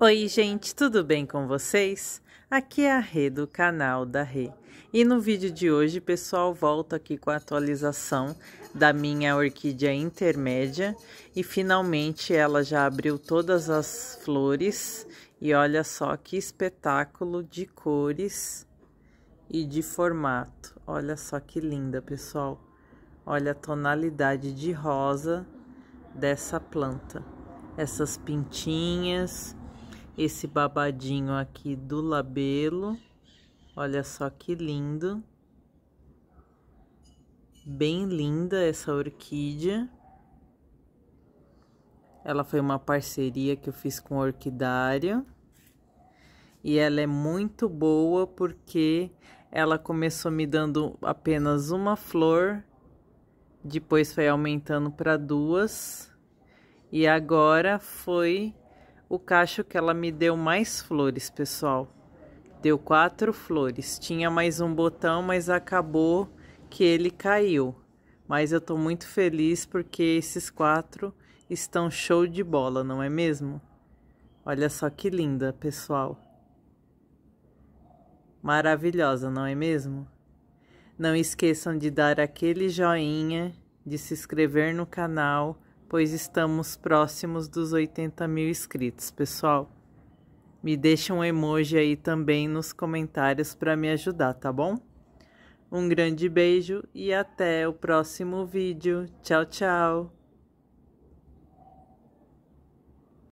Oi, gente, tudo bem com vocês? Aqui é a Rê do canal da Rê. E no vídeo de hoje, pessoal, volto aqui com a atualização da minha orquídea intermédia e finalmente ela já abriu todas as flores e olha só que espetáculo de cores e de formato. Olha só que linda, pessoal. Olha a tonalidade de rosa dessa planta. Essas pintinhas, esse babadinho aqui do labelo. Olha só que lindo. Bem linda essa orquídea. Ela foi uma parceria que eu fiz com a Orquidária. E ela é muito boa porque ela começou me dando apenas uma flor, depois foi aumentando para duas e agora foi o cacho que ela me deu mais flores, pessoal. Deu quatro flores. Tinha mais um botão, mas acabou que ele caiu. Mas eu tô muito feliz porque esses quatro estão show de bola, não é mesmo? Olha só que linda, pessoal. Maravilhosa, não é mesmo? Não esqueçam de dar aquele joinha, de se inscrever no canal pois estamos próximos dos 80 mil inscritos, pessoal. Me deixa um emoji aí também nos comentários para me ajudar, tá bom? Um grande beijo e até o próximo vídeo. Tchau, tchau!